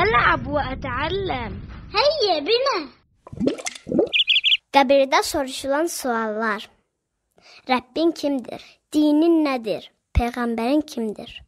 ألعب وأتعلم هيا بنا Qəbirdə soruşulan suallar Rəbbin kimdir? Dinin nədir? Peyğəmbərin kimdir?